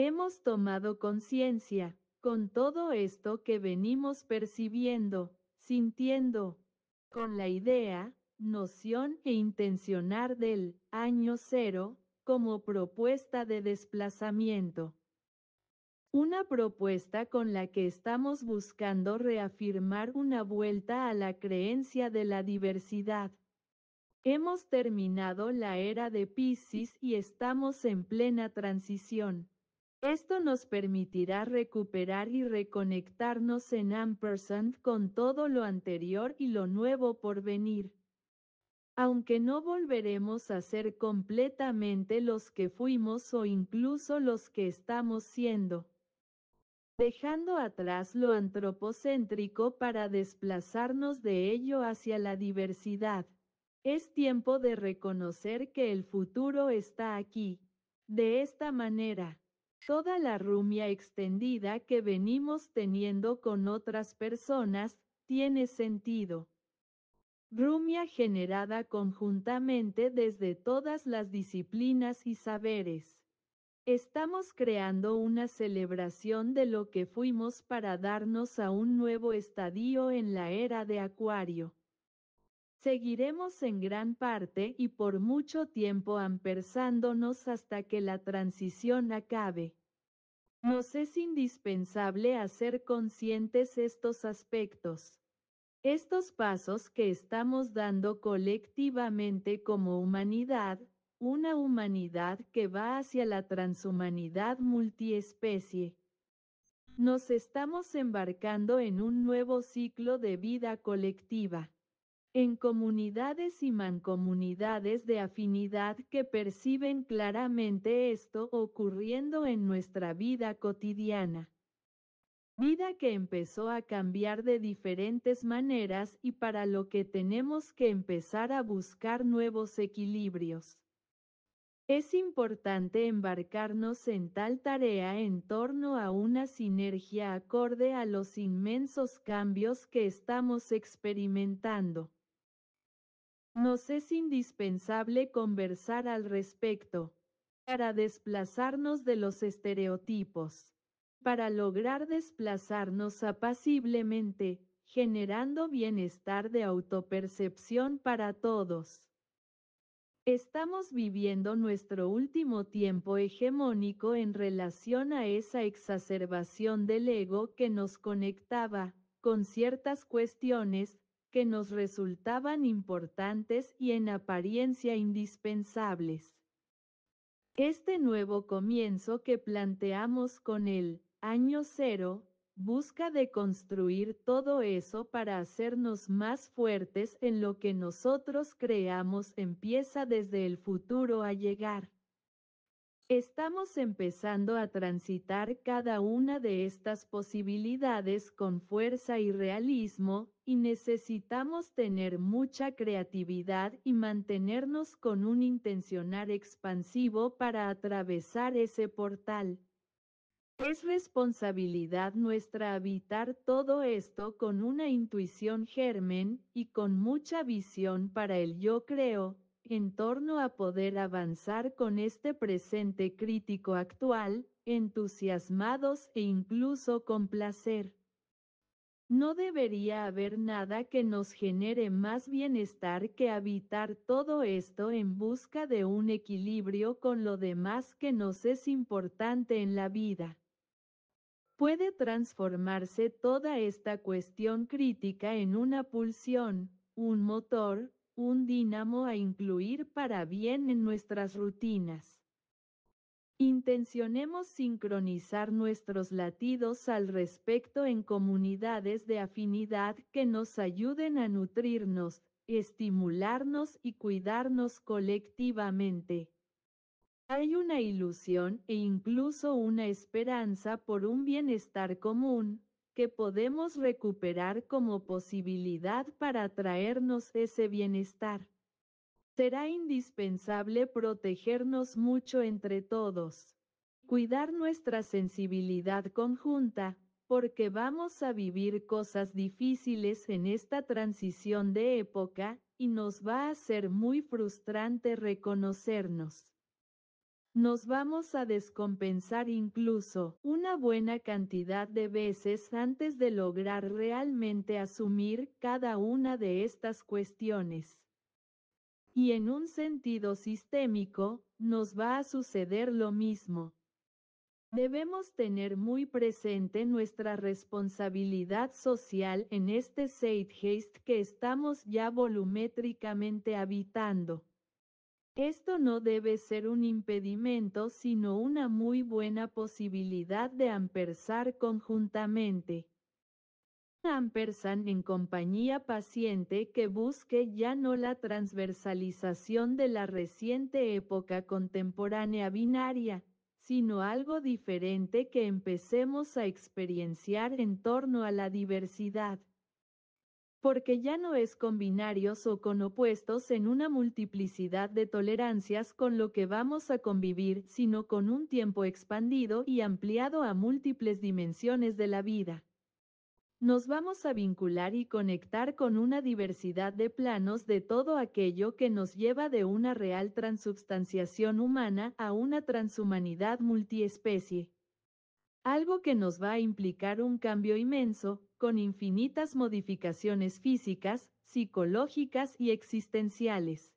Hemos tomado conciencia, con todo esto que venimos percibiendo, sintiendo, con la idea, noción e intencionar del año cero, como propuesta de desplazamiento. Una propuesta con la que estamos buscando reafirmar una vuelta a la creencia de la diversidad. Hemos terminado la era de Pisces y estamos en plena transición. Esto nos permitirá recuperar y reconectarnos en Ampersand con todo lo anterior y lo nuevo por venir. Aunque no volveremos a ser completamente los que fuimos o incluso los que estamos siendo. Dejando atrás lo antropocéntrico para desplazarnos de ello hacia la diversidad. Es tiempo de reconocer que el futuro está aquí. De esta manera toda la rumia extendida que venimos teniendo con otras personas, tiene sentido. Rumia generada conjuntamente desde todas las disciplinas y saberes. Estamos creando una celebración de lo que fuimos para darnos a un nuevo estadio en la era de Acuario. Seguiremos en gran parte y por mucho tiempo ampersándonos hasta que la transición acabe. Nos es indispensable hacer conscientes estos aspectos. Estos pasos que estamos dando colectivamente como humanidad, una humanidad que va hacia la transhumanidad multiespecie. Nos estamos embarcando en un nuevo ciclo de vida colectiva en comunidades y mancomunidades de afinidad que perciben claramente esto ocurriendo en nuestra vida cotidiana. Vida que empezó a cambiar de diferentes maneras y para lo que tenemos que empezar a buscar nuevos equilibrios. Es importante embarcarnos en tal tarea en torno a una sinergia acorde a los inmensos cambios que estamos experimentando. Nos es indispensable conversar al respecto para desplazarnos de los estereotipos, para lograr desplazarnos apaciblemente, generando bienestar de autopercepción para todos. Estamos viviendo nuestro último tiempo hegemónico en relación a esa exacerbación del ego que nos conectaba, con ciertas cuestiones, que nos resultaban importantes y en apariencia indispensables. Este nuevo comienzo que planteamos con el año cero, busca deconstruir todo eso para hacernos más fuertes en lo que nosotros creamos empieza desde el futuro a llegar. Estamos empezando a transitar cada una de estas posibilidades con fuerza y realismo, y necesitamos tener mucha creatividad y mantenernos con un intencionar expansivo para atravesar ese portal. Es responsabilidad nuestra habitar todo esto con una intuición germen y con mucha visión para el yo creo, en torno a poder avanzar con este presente crítico actual, entusiasmados e incluso con placer. No debería haber nada que nos genere más bienestar que habitar todo esto en busca de un equilibrio con lo demás que nos es importante en la vida. Puede transformarse toda esta cuestión crítica en una pulsión, un motor, un dínamo a incluir para bien en nuestras rutinas. Intencionemos sincronizar nuestros latidos al respecto en comunidades de afinidad que nos ayuden a nutrirnos, estimularnos y cuidarnos colectivamente. Hay una ilusión e incluso una esperanza por un bienestar común, que podemos recuperar como posibilidad para traernos ese bienestar será indispensable protegernos mucho entre todos. Cuidar nuestra sensibilidad conjunta, porque vamos a vivir cosas difíciles en esta transición de época, y nos va a ser muy frustrante reconocernos. Nos vamos a descompensar incluso una buena cantidad de veces antes de lograr realmente asumir cada una de estas cuestiones. Y en un sentido sistémico, nos va a suceder lo mismo. Debemos tener muy presente nuestra responsabilidad social en este Zeitgeist que estamos ya volumétricamente habitando. Esto no debe ser un impedimento sino una muy buena posibilidad de ampersar conjuntamente ampersand en compañía paciente que busque ya no la transversalización de la reciente época contemporánea binaria, sino algo diferente que empecemos a experienciar en torno a la diversidad. Porque ya no es con binarios o con opuestos en una multiplicidad de tolerancias con lo que vamos a convivir, sino con un tiempo expandido y ampliado a múltiples dimensiones de la vida nos vamos a vincular y conectar con una diversidad de planos de todo aquello que nos lleva de una real transubstanciación humana a una transhumanidad multiespecie. Algo que nos va a implicar un cambio inmenso, con infinitas modificaciones físicas, psicológicas y existenciales.